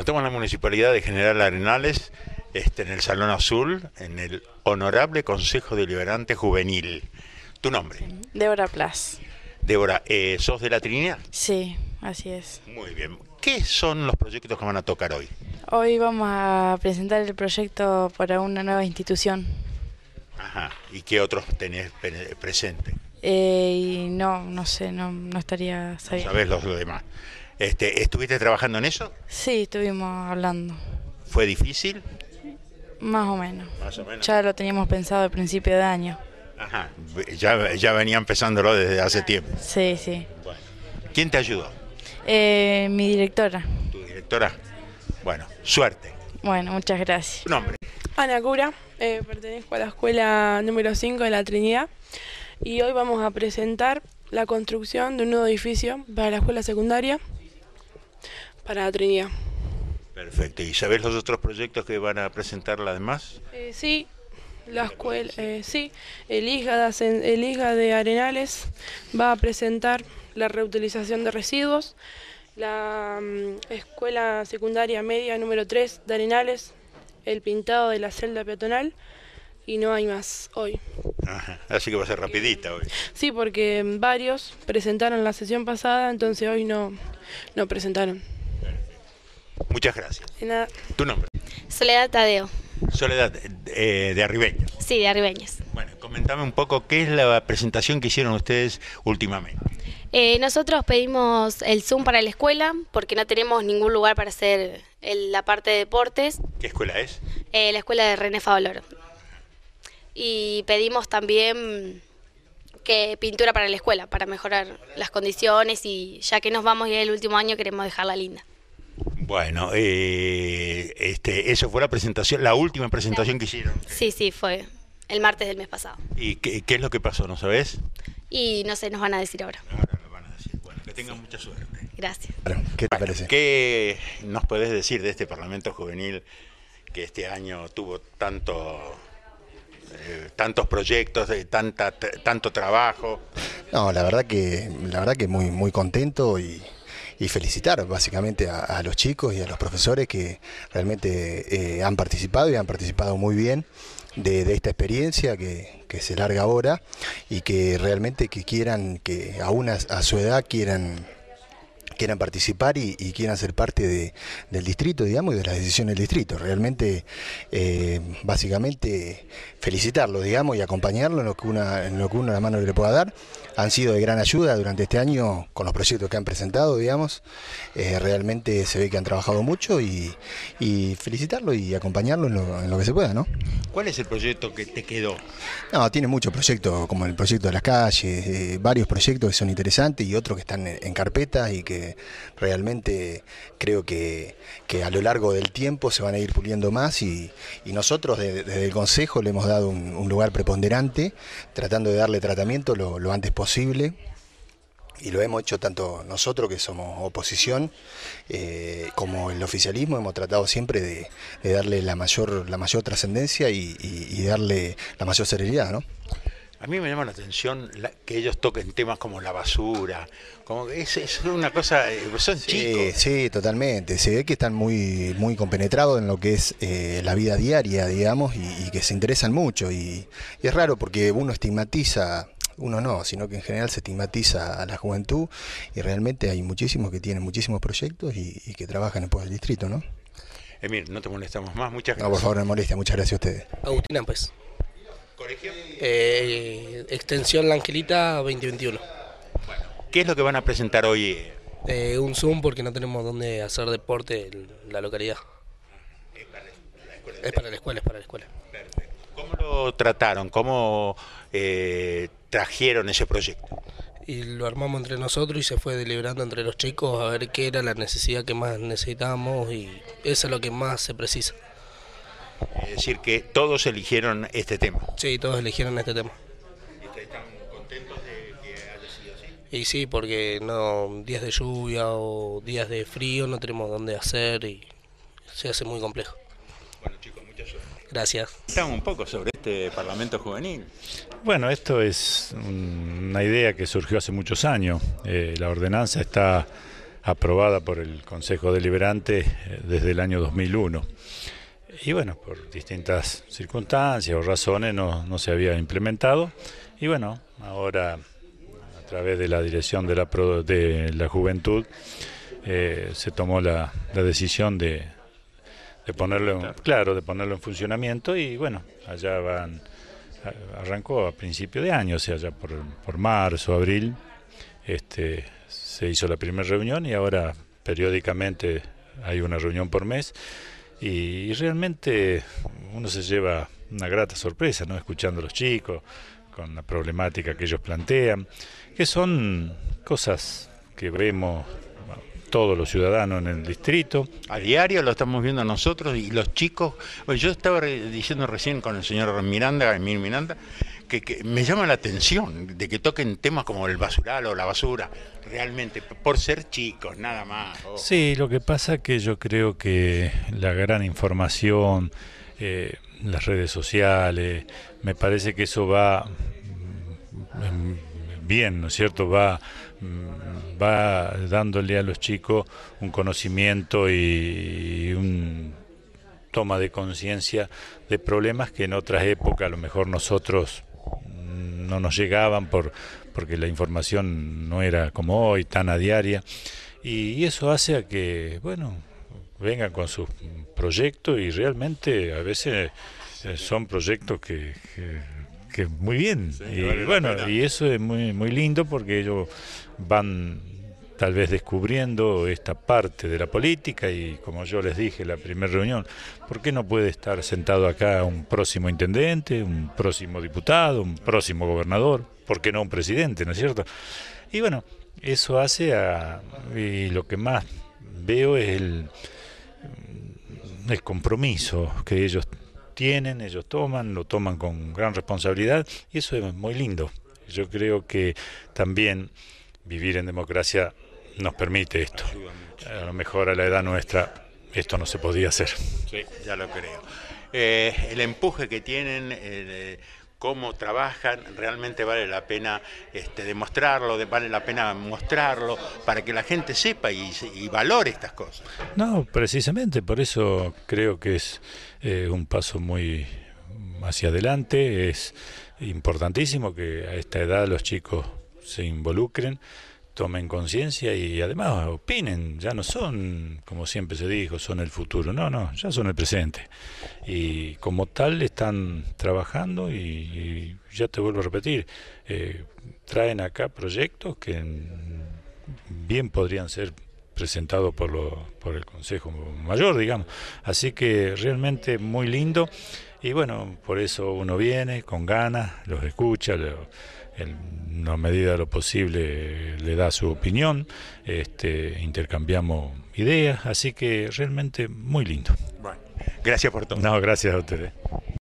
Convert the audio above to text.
estamos en la Municipalidad de General Arenales, este, en el Salón Azul, en el Honorable Consejo Deliberante Juvenil. ¿Tu nombre? Débora Plas. Débora, eh, ¿sos de la Trinidad? Sí, así es. Muy bien. ¿Qué son los proyectos que van a tocar hoy? Hoy vamos a presentar el proyecto para una nueva institución. Ajá. ¿Y qué otros tenés presente? Eh, no, no sé, no, no estaría sabiendo. sabés los demás. Este, ¿Estuviste trabajando en eso? Sí, estuvimos hablando. ¿Fue difícil? Más o menos. Más o menos. Ya lo teníamos pensado al principio de año. Ajá, ya, ya venía empezándolo desde hace tiempo. Sí, sí. Bueno. ¿Quién te ayudó? Eh, mi directora. ¿Tu directora? Bueno, suerte. Bueno, muchas gracias. nombre? Ana Cura, eh, pertenezco a la escuela número 5 de la Trinidad y hoy vamos a presentar la construcción de un nuevo edificio para la escuela secundaria para Trinidad. Perfecto. ¿Y sabés los otros proyectos que van a presentar las demás? Eh, sí, la escuela, eh, sí, el IGA, de, el de Arenales va a presentar la reutilización de residuos, la mm, escuela secundaria media número 3 de Arenales, el pintado de la celda peatonal y no hay más hoy. así que va a ser rapidita hoy. Sí, porque varios presentaron la sesión pasada, entonces hoy no, no presentaron. Muchas gracias. De nada. ¿Tu nombre? Soledad Tadeo. Soledad, eh, de Arribeños. Sí, de Arribeños. Bueno, comentame un poco qué es la presentación que hicieron ustedes últimamente. Eh, nosotros pedimos el Zoom para la escuela porque no tenemos ningún lugar para hacer la parte de deportes. ¿Qué escuela es? Eh, la escuela de René Favaloro. Y pedimos también que pintura para la escuela para mejorar las condiciones y ya que nos vamos y el último año queremos dejarla linda. Bueno, eh, este, eso fue la presentación, la última presentación que hicieron. Sí, sí, fue el martes del mes pasado. ¿Y qué, es lo que pasó, no sabes? Y no sé, nos van a decir ahora. Ahora lo van a decir. Bueno, que tengan mucha suerte. Gracias. ¿Qué ¿Qué nos podés decir de este Parlamento Juvenil que este año tuvo tanto eh, tantos proyectos, de tanta, tanto trabajo. No, la verdad que, la verdad que muy, muy contento y, y felicitar básicamente a, los chicos y a los profesores que realmente eh, han participado y han participado muy bien de, esta experiencia que, se larga ahora y que realmente que quieran, que aún a su edad quieran quieran participar y, quieran ser parte del distrito, digamos, y de las decisiones del distrito. Realmente, eh, básicamente, felicitarlo, digamos, y acompañarlo en lo que una, en lo que mano le pueda dar. Han sido de gran ayuda durante este año con los proyectos que han presentado, digamos. Eh, realmente se ve que han trabajado mucho y, y felicitarlo y acompañarlo en lo, que se pueda, ¿no? ¿Cuál es el proyecto que te quedó? No, tiene muchos proyectos, como el proyecto de las calles, eh, varios proyectos que son interesantes y otros que están en, en carpeta y que realmente creo que, a lo largo del tiempo se van a ir puliendo más y, nosotros desde, el Consejo le hemos dado un, lugar preponderante, tratando de darle tratamiento lo, antes posible y lo hemos hecho tanto nosotros que somos oposición eh, como el oficialismo hemos tratado siempre de, darle la mayor la mayor trascendencia y, darle la mayor seriedad, no a mí me llama la atención que ellos toquen temas como la basura, como es, es una cosa, eh, son sí, chicos. Sí, totalmente. Se ve que están muy, muy compenetrados en lo que es eh, la vida diaria, digamos, y, que se interesan mucho. Y, es raro porque uno estigmatiza uno no, sino que en general se estigmatiza a la juventud y realmente hay muchísimos que tienen muchísimos proyectos y, que trabajan en el distrito, ¿no? Emil, no te molestamos más, muchas gracias. No, por favor, no molestia, muchas gracias a ustedes. Agustina, pues. Eh, extensión La Angelita 2021. ¿qué es lo que van a presentar hoy? Eh, un Zoom porque no tenemos dónde hacer deporte en la localidad. Es para la escuela, es para la escuela. ¿Cómo lo trataron? ¿Cómo eh, trajeron ese proyecto? Y lo armamos entre nosotros y se fue deliberando entre los chicos a ver qué era la necesidad que más necesitábamos y eso es lo que más se precisa. Es decir, que todos eligieron este tema. Sí, todos eligieron este tema. ¿Están contentos de que haya sido así? Y sí, porque no días de lluvia o días de frío no tenemos dónde hacer y se hace muy complejo. Bueno, chicos, muchas gracias. Gracias. Estamos un poco sobre este Parlamento Juvenil. Bueno, esto es una idea que surgió hace muchos años. Eh, la ordenanza está aprobada por el Consejo Deliberante eh, desde el año 2001 y bueno, por distintas circunstancias o razones no, se había implementado. Y bueno, ahora a través de la dirección de la, de la juventud eh, se tomó la, decisión de, ponerlo en, claro, de ponerlo en funcionamiento y bueno, allá van, arrancó a principio de año, o sea, ya por, por marzo, abril, este, se hizo la primera reunión y ahora periódicamente hay una reunión por mes y, realmente uno se lleva una grata sorpresa, ¿no? Escuchando a los chicos, con la problemática que ellos plantean, que son cosas que vemos todos los ciudadanos en el distrito. A diario lo estamos viendo nosotros y los chicos. Yo estaba diciendo recién con el señor Miranda, Emil Miranda, que, me llama la atención de que toquen temas como el basural o la basura, realmente, por ser chicos, nada más. Sí, lo que pasa que yo creo que la gran información, eh, las redes sociales, me parece que eso va mm, bien, ¿no es cierto? Va, mm, va dándole a los chicos un conocimiento y, y un toma de conciencia de problemas que en otras épocas a lo mejor nosotros no nos llegaban por, porque la información no era como hoy, tan a diaria. Y, eso hace a que, bueno, vengan con sus proyectos y realmente a veces eh, son proyectos que, que, muy bien. y, bueno, y eso es muy, muy lindo porque ellos van tal vez descubriendo esta parte de la política y como yo les dije en la primera reunión, ¿por qué no puede estar sentado acá un próximo intendente, un próximo diputado, un próximo gobernador? ¿Por qué no un presidente, no es cierto? Y bueno, eso hace a... y lo que más veo es el, el compromiso que ellos tienen, ellos toman, lo toman con gran responsabilidad y eso es muy lindo. Yo creo que también vivir en democracia nos permite esto. A lo mejor a la edad nuestra esto no se podía hacer. Sí, ya lo creo. Eh, el empuje que tienen, eh, cómo trabajan, realmente vale la pena este, demostrarlo, vale la pena mostrarlo, para que la gente sepa y, valore estas cosas. No, precisamente, por eso creo que es eh, un paso muy hacia adelante, es importantísimo que a esta edad los chicos se involucren tomen conciencia y además opinen, ya no son, como siempre se dijo, son el futuro, no, no, ya son el presente. Y como tal están trabajando y, ya te vuelvo a repetir, eh, traen acá proyectos que bien podrían ser presentado por, lo, por el Consejo Mayor, digamos. Así que realmente muy lindo. Y bueno, por eso uno viene con ganas, los escucha, lo, en la medida de lo posible le da su opinión, este, intercambiamos ideas, así que realmente muy lindo. Bueno, gracias por todo. No, gracias a ustedes.